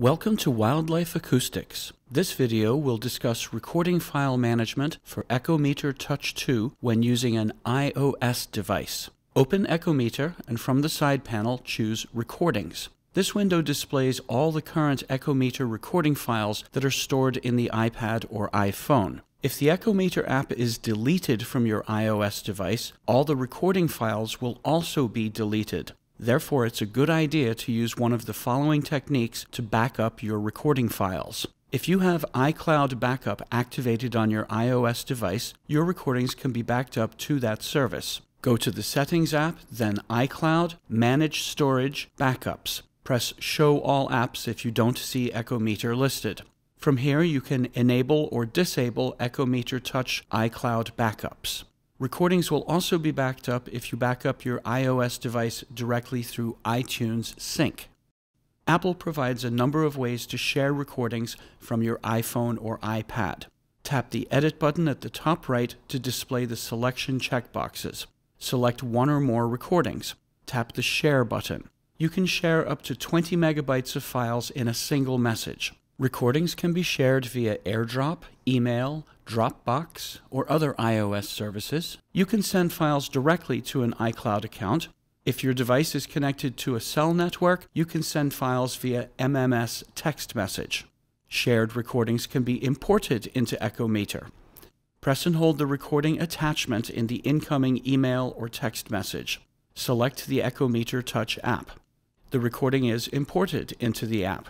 Welcome to Wildlife Acoustics. This video will discuss recording file management for Echometer Touch 2 when using an iOS device. Open Echometer and from the side panel choose Recordings. This window displays all the current Echometer recording files that are stored in the iPad or iPhone. If the Echometer app is deleted from your iOS device, all the recording files will also be deleted. Therefore, it's a good idea to use one of the following techniques to back up your recording files. If you have iCloud Backup activated on your iOS device, your recordings can be backed up to that service. Go to the Settings app, then iCloud, Manage Storage, Backups. Press Show All Apps if you don't see Meter listed. From here, you can enable or disable Meter Touch iCloud Backups. Recordings will also be backed up if you back up your iOS device directly through iTunes Sync. Apple provides a number of ways to share recordings from your iPhone or iPad. Tap the Edit button at the top right to display the selection checkboxes. Select one or more recordings. Tap the Share button. You can share up to 20 megabytes of files in a single message. Recordings can be shared via airdrop, email, Dropbox, or other iOS services. You can send files directly to an iCloud account. If your device is connected to a cell network, you can send files via MMS text message. Shared recordings can be imported into EchoMeter. Press and hold the recording attachment in the incoming email or text message. Select the EchoMeter Touch app. The recording is imported into the app.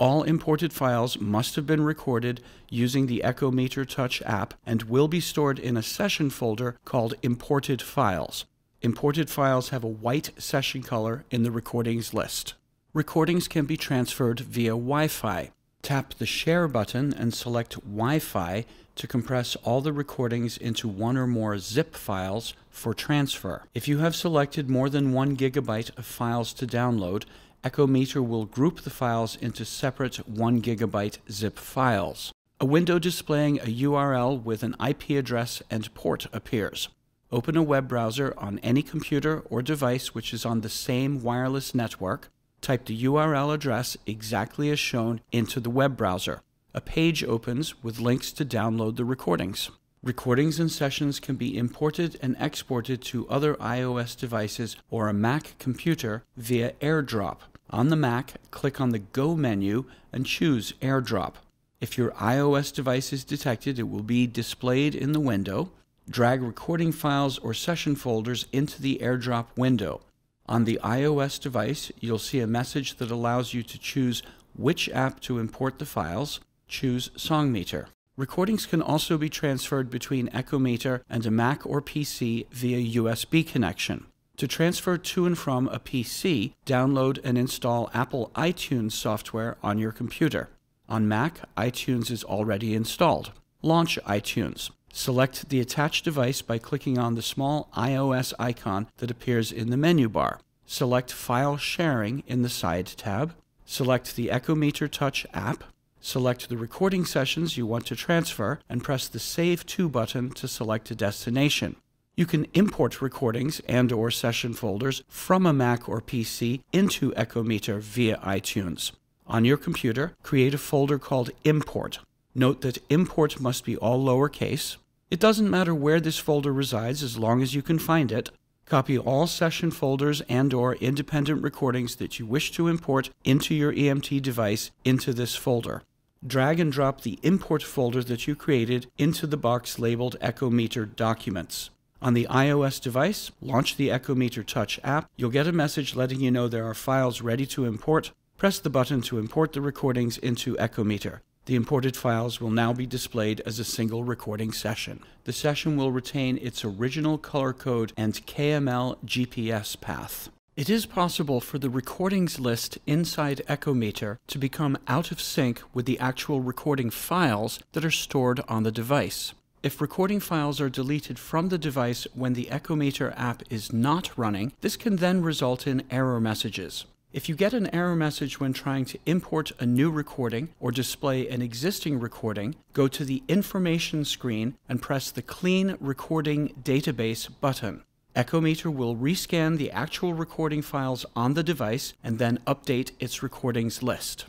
All imported files must have been recorded using the Echometer Touch app and will be stored in a session folder called Imported Files. Imported files have a white session color in the recordings list. Recordings can be transferred via Wi-Fi. Tap the Share button and select Wi-Fi to compress all the recordings into one or more zip files for transfer. If you have selected more than one gigabyte of files to download, Echometer will group the files into separate 1 gigabyte zip files. A window displaying a URL with an IP address and port appears. Open a web browser on any computer or device which is on the same wireless network. Type the URL address exactly as shown into the web browser. A page opens with links to download the recordings. Recordings and sessions can be imported and exported to other iOS devices or a Mac computer via AirDrop. On the Mac, click on the Go menu and choose AirDrop. If your iOS device is detected, it will be displayed in the window. Drag recording files or session folders into the AirDrop window. On the iOS device, you'll see a message that allows you to choose which app to import the files, choose SongMeter. Recordings can also be transferred between Echometer and a Mac or PC via USB connection. To transfer to and from a PC, download and install Apple iTunes software on your computer. On Mac, iTunes is already installed. Launch iTunes. Select the attached device by clicking on the small iOS icon that appears in the menu bar. Select File Sharing in the side tab. Select the Echometer Touch app. Select the recording sessions you want to transfer and press the Save To button to select a destination. You can import recordings and or session folders from a Mac or PC into Echometer via iTunes. On your computer, create a folder called Import. Note that import must be all lowercase. It doesn't matter where this folder resides as long as you can find it. Copy all session folders and or independent recordings that you wish to import into your EMT device into this folder drag and drop the import folder that you created into the box labeled EchoMeter Documents. On the iOS device, launch the EchoMeter Touch app. You'll get a message letting you know there are files ready to import. Press the button to import the recordings into EchoMeter. The imported files will now be displayed as a single recording session. The session will retain its original color code and KML GPS path. It is possible for the recordings list inside Echometer to become out of sync with the actual recording files that are stored on the device. If recording files are deleted from the device when the Echometer app is not running, this can then result in error messages. If you get an error message when trying to import a new recording or display an existing recording, go to the Information screen and press the Clean Recording Database button. Echometer will rescan the actual recording files on the device and then update its recordings list.